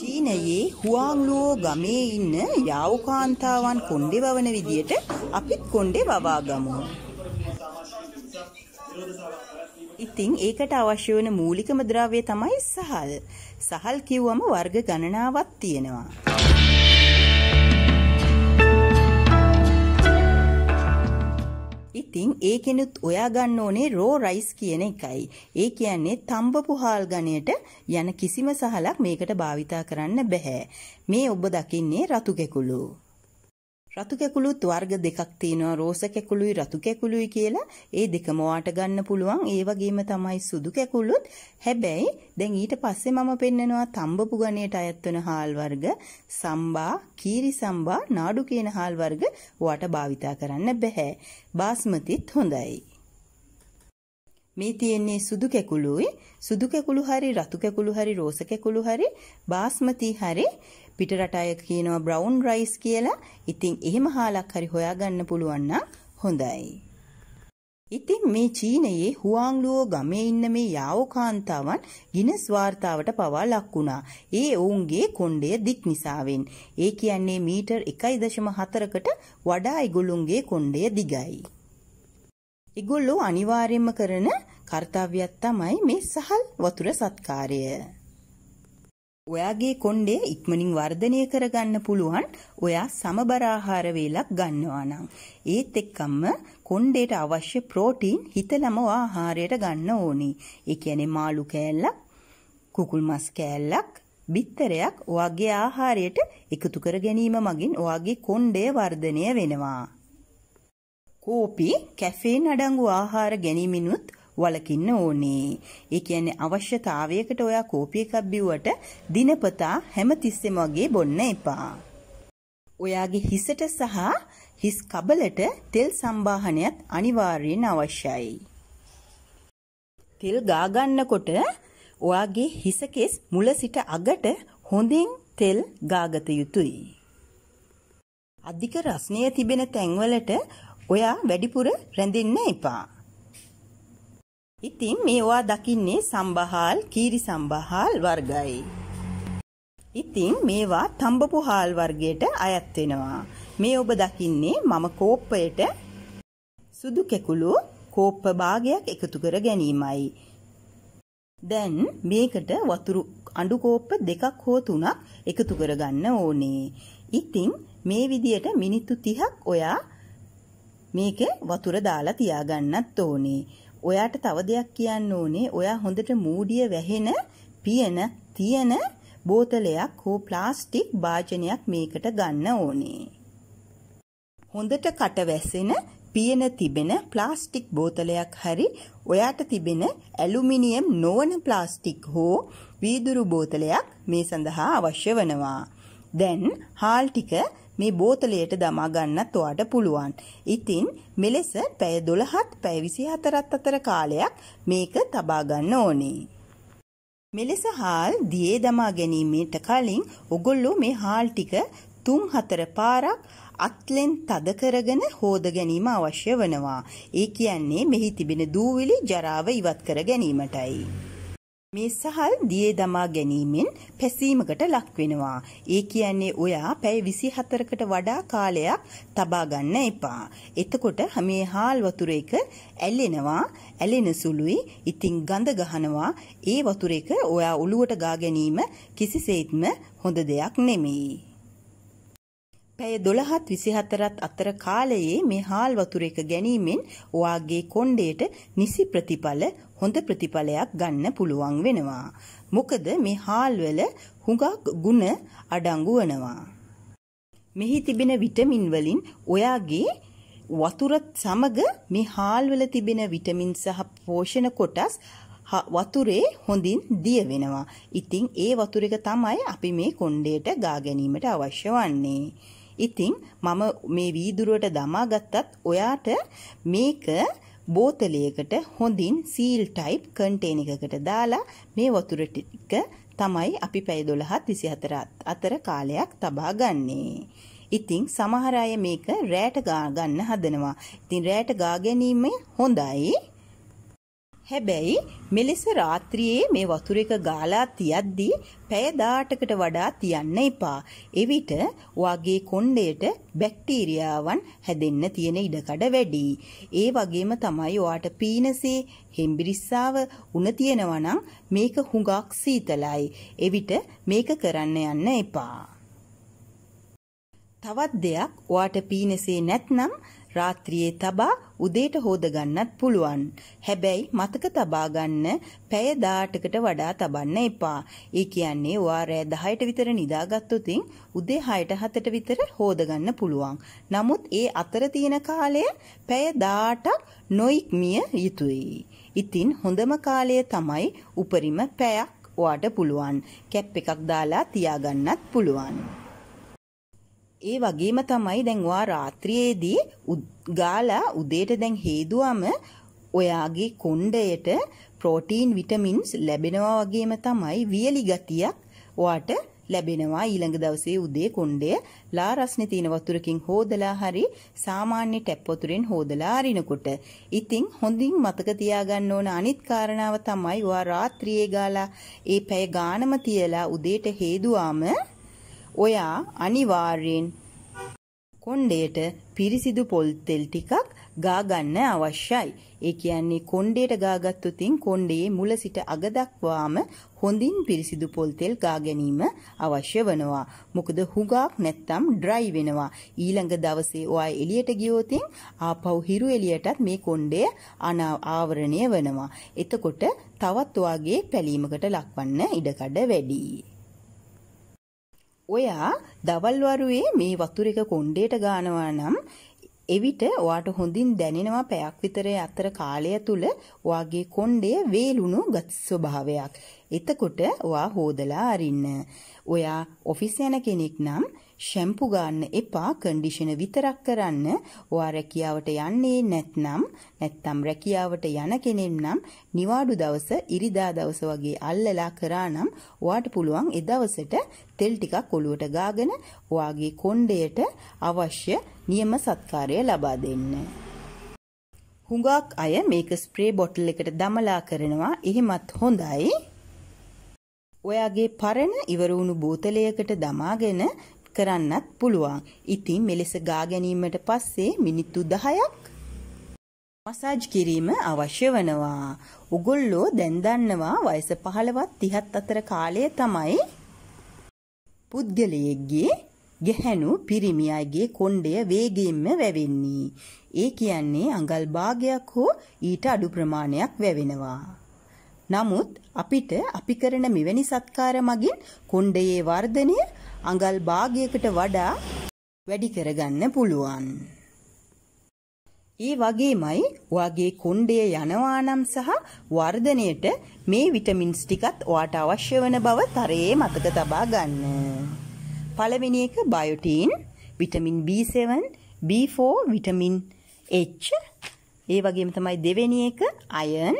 චීනයේ හුවාංලුවෝ ගමේ ඉන්න යාව් කාන්තාවන් කොණ්ඩේ වවන විදියට අපිත් කොණ්ඩේ වවාගමු. ඉතින් ඒකට අවශ්‍ය වන මූලිකම ද්‍රව්‍ය තමයි සහල්. සහල් කිව්වම වර්ග ගණනාවක් තියෙනවා. ඒකෙනුත් ඔයා ගන්න ඕනේ රෝ රයිස් කියන එකයි. ඒ කියන්නේ තඹපු හාල් ගණයට යන කිසිම සහලක් මේකට භාවිතා කරන්න බෑ. මේ ඔබ දකින්නේ රතු කැකුළු. රතු කැකුලුත් වර්ග දෙකක් තියෙනවා රෝස කැකුලුයි රතු කැකුලුයි කියලා. ඒ දෙකම වාට ගන්න පුළුවන්. ඒ වගේම තමයි සුදු කැකුලුත්. හැබැයි දැන් ඊට පස්සේ මම පෙන්නනවා තඹපු ගණයට අයත් වෙන හාල් වර්ග සම්බා, කීරි සම්බා, නාඩු කියන හාල් වර්ග වාට භාවිතා කරන්න බෑ. බාස්මතිත් හොඳයි. මේ තියෙන්නේ සුදු කැකුළුයි සුදු කැකුළු හරි රතු කැකුළු හරි රෝස කැකුළු හරි බාස්මති හරි පිට රට අය කියනවා බ්‍රවුන් රයිස් කියලා. ඉතින් එහෙම හාලක් හරි හොයාගන්න පුළුවන් නම් හොඳයි. ඉතින් මේ චීනයේ හුවාංලුව ගමේ ඉන්න මේ යාවෝ කාන්තාවන් ගිනස් වාර්තාවට පවා ලක් වුණා. ඒ ඔවුන්ගේ කොණ්ඩය දික් නිසාවෙන්. ඒ කියන්නේ මීටර් 1.4කට වඩා ඒගොල්ලොන්ගේ කොණ්ඩය දිගයි. ඒගොල්ලෝ අනිවාර්යයෙන්ම කරන කාර්යයක් තමයි මේ සහල් වතුර සත්කාරය. ඔයාගේ කොණ්ඩේ ඉක්මනින් වර්ධනය කරගන්න පුළුවන් ඔයා සමබර ආහාර වේලක් ගන්නවා නම් ඒත් එක්කම කොණ්ඩේට අවශ්‍ය ප්‍රෝටීන් හිතලම ආහාරයට ගන්න ඕනේ. ඒ කියන්නේ මාළු කෑල්ලක්, කුකුල් මස් කෑල්ලක්, බිත්තරයක් ඔයාගේ ආහාරයට එකතු කර ගැනීම මගින් ඔයාගේ කොණ්ඩය වර්ධනය වෙනවා. කෝපි, කැෆීන් අඩංගු ආහාර ගැනීමිනුත් වළකින්න ඕනේ. ඒ කියන්නේ අවශ්‍යතාවයකට ඔයා කෝපි එකක් බිව්වට දිනපතා හැමතිස්සෙම වගේ බොන්න එපා. ඔයාගේ හිසට සහ හිස් කබලට තෙල් සම්බාහනයත් අනිවාර්යෙන් අවශ්‍යයි. තෙල් ගා ගන්නකොට ඔයාගේ හිස කෙස් මුල සිට අගට හොඳින් තෙල් ගාගත යුතුයි. අධික රස්නය තිබෙන තැන්වලට ඔයා වැඩිපුර රැඳෙන්න එපා. ඉතින් මේවා දකින්නේ සම්බහාල් කීරි සම්බහාල් වර්ගයි. ඉතින් මේවා තඹපු හාල් වර්ගයට අයත් වෙනවා. මේ ඔබ දකින්නේ මම කෝප්පයට සුදු කැකුළු කෝප්ප භාගයක් එකතු කර ගැනීමයි. දැන් මේකට වතුරු අඬු කෝප්ප දෙකක් හෝ තුනක් එකතු කරගන්න ඕනේ. ඉතින් මේ විදියට මිනිත්තු 30ක් ඔයා මේකේ වතුර දාලා තියාගන්නත් ඕනේ. ඔයාට තව දෙයක් කියන්න ඕනේ. ඔයා හොඳට මූඩිය වැහෙන, පියන, තියෙන බෝතලයක් හෝ ප්ලාස්ටික් භාජනයක් මේකට ගන්න ඕනේ. හොඳට කට වැසෙන පියන තිබෙන ප්ලාස්ටික් බෝතලයක් හරි ඔයාට තිබෙන ඇලුමිනියම් නොවන ප්ලාස්ටික් හෝ වීදුරු බෝතලයක් මේ සඳහා අවශ්‍ය වෙනවා. දැන් හාල් ටික මේ බෝතලයට දමා ගන්නත් ඔයාට පුළුවන්. ඉතින් මෙලෙස පැය 12ත් පැය 24ත් අතර කාලයක් මේක තබා ගන්න ඕනේ. මෙලෙස හාල් දියේ දමා ගැනීමට කලින් ඔගොල්ලෝ මේ හාල් ටික 3-4 පාරක් අත්ලෙන් තද කරගෙන හෝද ගැනීම අවශ්‍ය වෙනවා. ඒ කියන්නේ මෙහි තිබෙන දූවිලි ජරාව ඉවත් කර ගැනීමටයි. මේ සහල් දියේ දමා ගැනීමෙන් පැසීමකට ලක්වෙනවා. ඒ කියන්නේ ඔයා පැය 24කට වඩා කාලයක් තබා ගන්න එපා. එතකොට මේ හාල් වතුර එක ඇලෙනවා, ඇලෙන සුළුයි. ඉතින් ගඳ ගහනවා. ඒ වතුර එක ඔයා ඔලුවට ගා ගැනීම කිසිසේත්ම හොඳ දෙයක් නෙමෙයි. පැය 12ත් 24ත් අතර කාලයේ මේ හාල් වතුර එක ගැනීමෙන් ඔයාගේ කොණ්ඩයට නිසි ප්‍රතිඵල හොඳ ප්‍රතිඵලයක් ගන්න පුළුවන් වෙනවා. මොකද මේ හාල් වල හුඟක් ಗುಣ අඩංගු වෙනවා. මෙහි තිබෙන විටමින් වලින් ඔයාගේ වතුර සමග මේ හාල් වල තිබෙන විටමින් සහ පෝෂණ කොටස් වතුරේ හොඳින් දිය වෙනවා. ඉතින් ඒ වතුර තමයි අපි මේ කොණ්ඩයට ගා ගැනීමට අවශ්‍ය වන්නේ. ඉතින් මම මේ වීදුරුවට දමා ගත්තත් ඔයාට මේක බෝතලයකට හොඳින් සීල් ටයිප් කන්ටේන එකකට දාලා මේ වතුර ටික තමයි අපි පැය 12ත් 24ත් අතර කාලයක් තබා ගන්නේ. ඉතින් සමහර අය මේක රෑට ගා ගන්න හදනවා. ඉතින් රෑට ගා ගැනීම හොඳයි. හැබැයි මෙලෙස රාත්‍රියේ මේ වතුර එක ගාලා තියද්දී පැය 18කට වඩා තියන්න එපා. එවිට වගේ කොණ්ඩයට බැක්ටීරියාවන් හැදෙන්න තියෙන ඉඩකඩ වැඩි. ඒ වගේම තමයි ඔයාට පීනසේ හෙම්බිරිස්සාව උණ තියෙනවා නම් මේක හුඟක් සීතලයි. එවිට මේක කරන්න යන්න එපා. තවත් දෙයක් ඔයාට පීනසේ නැත්නම් රාත්‍රියේ තබා උදේට හොද ගන්නත් පුළුවන්. හැබැයි මතක තබා ගන්න පැය 18කට වඩා තබන්න එපා. ඒ කියන්නේ ඔයා රෑ 10ට විතර නිදාගත්තොත් උදේ 6ට 7ට විතර හොද ගන්න පුළුවන්. නමුත් ඒ අතර තියෙන කාලය පැය 18ක් නොඉක්මිය යුතුයි. ඉතින් හොඳම කාලය තමයි උපරිම පැයක් ඔයාට පුළුවන්. කැප් එකක් දාලා තියාගන්නත් පුළුවන්. ඒ වගේම තමයි දැන් ඔයා රාත්‍රියේදී ගාලා උදේට දැන් හේදුවම ඔයාගේ කොණ්ඩයට ප්‍රෝටීන් විටමින්ස් ලැබෙනවා වගේම තමයි වියලි ගතියක් ඔයාට ලැබෙනවා ඊළඟ දවසේ උදේ කොණ්ඩය ලා රස්නේ තියෙන වතුරකින් හෝදලා හරි සාමාන්‍ය ටැප් වතුරෙන් හෝදලා අරිනකොට ඉතින් හොඳින් මතක තියාගන්න ඕන අනිත් කාරණාව තමයි ඔයා රාත්‍රියේ ගාලා ඒ පැය ගානම තියලා උදේට හේදුවාම ඔයා අනිවාර්යෙන් කොණ්ඩයට පිරිසිදු පොල් තෙල් ටිකක් ගා ගන්න අවශ්‍යයි. ඒ කියන්නේ කොණ්ඩයට ගාගත්තු තින් කොණ්ඩයේ මුල සිට අග දක්වාම හොඳින් පිරිසිදු පොල් තෙල් ගා ගැනීම අවශ්‍ය වෙනවා. මොකද හුඟක් නැත්තම් ඩ්‍රයි වෙනවා. ඊළඟ දවසේ ඔයා එළියට ගියොත් ආපහු හිරු එළියටත් මේ කොණ්ඩය ආවරණය වෙනවා. එතකොට තවත් ඔයාගේ පැලීමකට ලක්වන්න ඉඩකඩ වැඩියි. ඔයා දවල් වරුවේ මේ වතුර එක කොණ්ඩයට ගානවා නම් එවිට ඔයාට හොඳින් දැනෙනවා පැයක් විතර අතර කාලය තුල ඔයාගේ කොණ්ඩය වේලුණු ගති ස්වභාවයක්. එතකොට ඔයා හොදලා අරින්න. ඔයා ඔෆිස් යන කෙනෙක් නම් ෂැම්පු ගන්න එපා කන්ඩිෂන විතරක් කරන්න. ඔයා රැකියාවට යන්නේ නැත්නම් නැත්නම් රැකියාවට යන කෙනෙක් නම් නිවාඩු දවස ඉරිදා දවස වගේ අල්ලලා කරා නම් ඔයාට පුළුවන් ඒ දවසට තෙල් ටිකක් ඔලුවට ගාගෙන ඔයාගේ කොණ්ඩයට අවශ්‍ය නියම සත්කාරය ලබා දෙන්න. හුඟක් අය මේක ස්ප්‍රේ බොටල් එකට දමලා කරනවා එහෙමත් හොඳයි ඔයාගේ පරණ ඉවර වුණු බෝතලයකට දමාගෙන කරන්නත් පුළුවන්. ඉතින් මෙලෙස ගා ගැනීමට පස්සේ මිනිත්තු 10ක් මසාජ් කිරීම අවශ්‍ය වෙනවා. උගොල්ලෝ දැන් දන්නවා වයස 15ත් 30ත් අතර කාලය තමයි පුද්ගලයෙක්ගේ ගැහැණු පිරිමියගේ කොණ්ඩය වේගයෙන්ම වැවෙන්නේ. ඒ කියන්නේ අඟල් භාගයක් හෝ ඊට අඩු ප්‍රමාණයක් වැවෙනවා. නමුත් අපිට අපි කරන මෙවැනි සත්කාර මගින් කොණ්ඩයේ වර්ධනය අඟල් භාගයකට වඩා වැඩි කරගන්න පුළුවන්. ඒ වගේමයි ඔයාගේ කොණ්ඩය යනවා නම් සහ වර්ධනයට මේ විටමින්ස් ටිකත් ඔයාට අවශ්‍ය වන බව තරයේ මතක තබා ගන්න. පළවෙනි එක biotin, vitamin B7, B4, vitamin H. ඒ වගේම තමයි දෙවෙනි එක iron,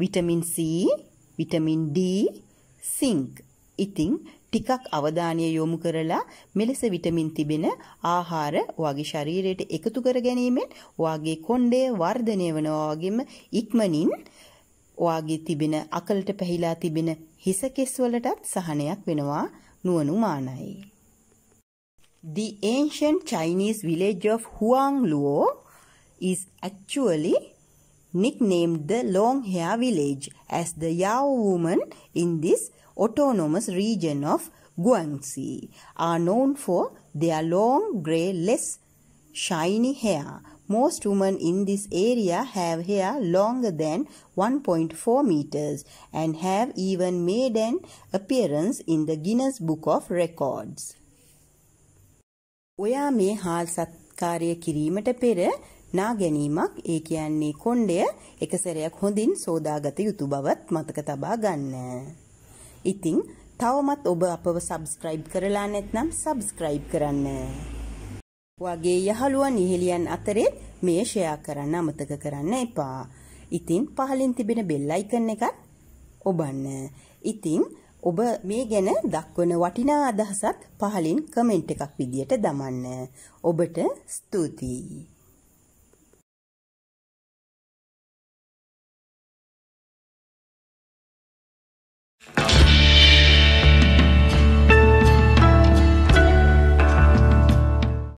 vitamin C, vitamin D, zinc. ඉතින් ටිකක් අවධානය යොමු කරලා මෙලෙස විටමින් තිබෙන ආහාර ඔයාගේ ශරීරයට එකතු කර ගැනීමෙන් ඔයාගේ කොණ්ඩය වර්ධනය වෙනවා වගේම ඉක්මනින් ඔයාගේ තිබෙන අකලට පැහිලා තිබෙන හිස කෙස් වලටත් සහනයක් වෙනවා නුවණු මානයි. The ancient Chinese village of Huangluo is actually nicknamed the Long Hair Village as the Yao women in this autonomous region of Guangxi are known for their long grey less shiny hair. Most women in this area have hair longer than 1.4 meters and have even made an appearance in the Guinness Book of Records. ඔයා මේ හාල් සත්කාරය කිරීමට පෙර නා ගැනීමක් ඒ කියන්නේ කොණ්ඩය එක සැරයක් හොඳින් සෝදාගත යුතු බවත් මතක තබා ගන්න. ඉතින් තවමත් ඔබ අපව සබස්ක්‍රයිබ් කරලා නැත්නම් සබස්ක්‍රයිබ් කරන්න. වගේ යහළුවන් ඉහෙලියන් අතරේ මේ ෂෙයා කරන්න අමතක කරන්න එපා. ඉතින් පහලින් තිබෙන බෙල් අයිකන් එකත් ඔබන්න. ඉතින් ඔබ මේ ගැන දක්වන වටිනා අදහසත් පහලින් කමෙන්ට් එකක් විදියට දමන්න. ඔබට ස්තුතියි. Oh.